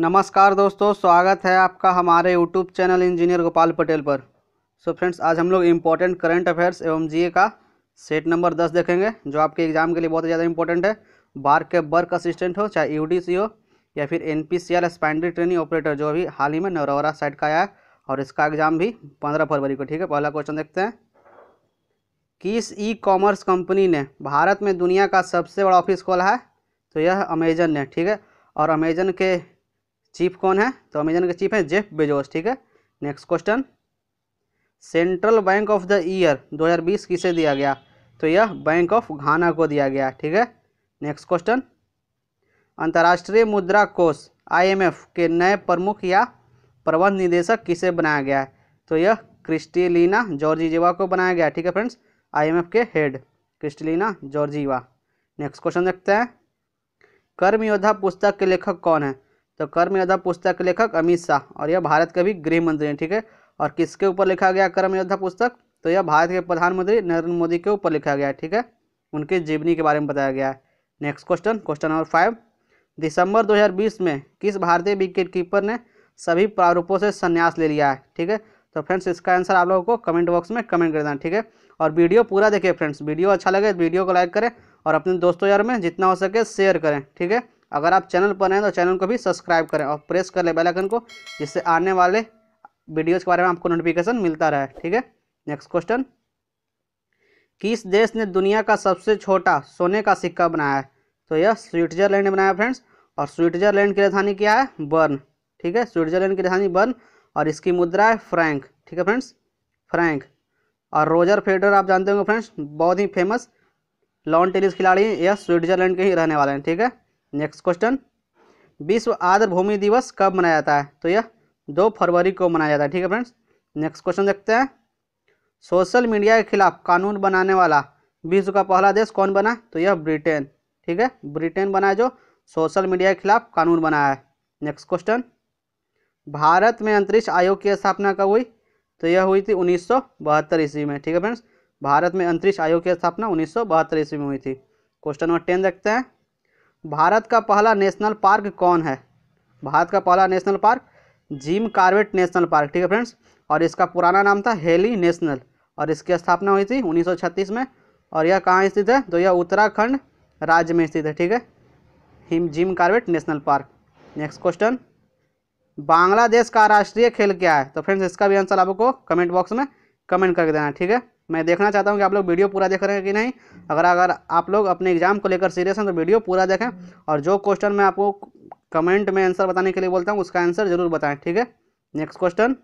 नमस्कार दोस्तों स्वागत है आपका हमारे YouTube channel engineer Gopal Patel पर सो so फ्रेंड्स आज हम लोग इम्पोर्टेंट करंट अफेयर्स एवं जीए का सेट नंबर दस देखेंगे जो आपके एग्जाम के लिए बहुत ज़्यादा इम्पोर्टेंट है बार के वर्क असिस्टेंट हो चाहे यू e हो या फिर N P C L training operator जो अभी हाल ही में नरोरा साइड का आया है और इसका एग्जाम भी पंद्रह फरवरी को ठीक है पहला क्वेश्चन देखते हैं किस ई कॉमर्स कंपनी ने भारत में दुनिया का सबसे बड़ा ऑफिस खोला है तो यह अमेजन ने ठीक है और अमेजन के चीफ कौन है तो अमेजन के चीफ है जेफ बेजोस ठीक है next question central bank of the year 2020 किसे दिया गया तो यह बैंक ऑफ घाना को दिया गया ठीक है नेक्स्ट क्वेश्चन अंतर्राष्ट्रीय मुद्रा कोष आईएमएफ के नए प्रमुख या प्रबंध निदेशक किसे बनाया गया है तो यह क्रिस्टीलिना जॉर्जीवा को बनाया गया ठीक है फ्रेंड्स आईएमएफ के head Kristalina Georgieva next question देखते हैं कर्म योद्धा पुस्तक के लेखक कौन है तो कर्म योद्धा पुस्तक के लेखक अमित शाह और यह भारत के भी गृह मंत्री हैं ठीक है और किसके ऊपर लिखा गया कर्म योद्धा पुस्तक तो यह भारत के प्रधानमंत्री नरेंद्र मोदी के ऊपर लिखा गया है ठीक है उनके जीवनी के बारे में बताया गया है next question question number five दिसंबर 2020 में किस भारतीय विकेट कीपर ने सभी प्रारूपों से संन्यास ले लिया है ठीक है तो फ्रेंड्स इसका आंसर आप लोगों को कमेंट बॉक्स में कमेंट कर देना ठीक है और वीडियो पूरा देखिए फ्रेंड्स वीडियो अच्छा लगे वीडियो तो को लाइक करें और अपने दोस्तों यार में जितना हो सके शेयर करें ठीक है अगर आप चैनल पर हैं तो चैनल को भी सब्सक्राइब करें और प्रेस कर लें बेलाइकन को जिससे आने वाले वीडियोज़ के बारे में आपको नोटिफिकेशन मिलता रहे ठीक है नेक्स्ट क्वेश्चन किस देश ने दुनिया का सबसे छोटा सोने का सिक्का बनाया है तो यह स्विट्जरलैंड ने बनाया फ्रेंड्स और स्विट्जरलैंड की राजधानी क्या है बर्न ठीक है स्विट्जरलैंड की राजधानी बर्न और इसकी मुद्रा है फ्रैंक ठीक है फ्रेंड्स फ्रैंक और रोजर फेडर आप जानते होंगे फ्रेंड्स बहुत ही फेमस लॉन टेनिस खिलाड़ी हैं यह स्विट्जरलैंड के ही रहने वाले हैं ठीक है नेक्स्ट क्वेश्चन विश्व आर्द्र भूमि दिवस कब मनाया जाता है तो यह दो फरवरी को मनाया जाता है ठीक है फ्रेंड्स नेक्स्ट क्वेश्चन देखते हैं सोशल मीडिया के खिलाफ कानून बनाने वाला विश्व का पहला देश कौन बना तो यह ब्रिटेन ठीक है ब्रिटेन बना जो सोशल मीडिया के खिलाफ कानून बनाया है नेक्स्ट क्वेश्चन भारत में अंतरिक्ष आयोग की स्थापना कब हुई तो यह हुई थी उन्नीस ईस्वी में ठीक है फ्रेंड्स भारत में अंतरिक्ष आयोग की स्थापना उन्नीस ईस्वी में हुई थी क्वेश्चन नंबर टेन देखते हैं भारत का पहला नेशनल पार्क कौन है भारत का पहला national park Jim Corbett national park ठीक है फ्रेंड्स और इसका पुराना नाम था हेली नेशनल और इसकी स्थापना हुई थी 1936 में और यह कहाँ स्थित है तो यह उत्तराखंड राज्य में स्थित है ठीक है हिम Jim Corbett national park next question Bangladesh का राष्ट्रीय खेल क्या है तो फ्रेंड्स इसका भी आंसर आपको कमेंट बॉक्स में कमेंट करके देना ठीक है मैं देखना चाहता हूँ कि आप लोग वीडियो पूरा देख रहे हैं कि नहीं अगर अगर आप लोग अपने एग्जाम को लेकर सीरियस हैं तो वीडियो पूरा देखें और जो क्वेश्चन मैं आपको कमेंट में आंसर बताने के लिए बोलता हूँ उसका आंसर जरूर बताएं ठीक है नेक्स्ट क्वेश्चन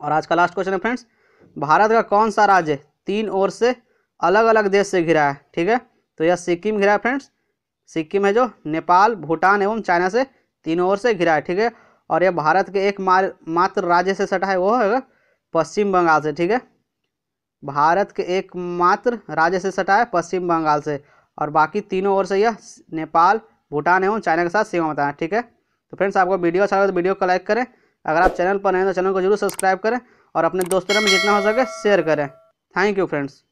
और आज का लास्ट क्वेश्चन है फ्रेंड्स भारत का कौन सा राज्य तीन ओर से अलग अलग देश से घिरा है ठीक है तो यह सिक्किम घिरा है फ्रेंड्स सिक्किम है जो नेपाल भूटान एवं चाइना से तीन ओर से घिरा है ठीक है और यह भारत के एक मात्र राज्य से सटा है वो है पश्चिम बंगाल से ठीक है भारत के एकमात्र राज्य से सटा है पश्चिम बंगाल से और बाकी तीनों ओर से यह नेपाल भूटान एवं चाइना के साथ सीमा बताना ठीक है तो फ्रेंड्स आपको वीडियो अच्छा लगे तो वीडियो को लाइक करें अगर आप चैनल पर नए हैं तो चैनल को जरूर सब्सक्राइब करें और अपने दोस्तों में जितना हो सके शेयर करें थैंक यू फ्रेंड्स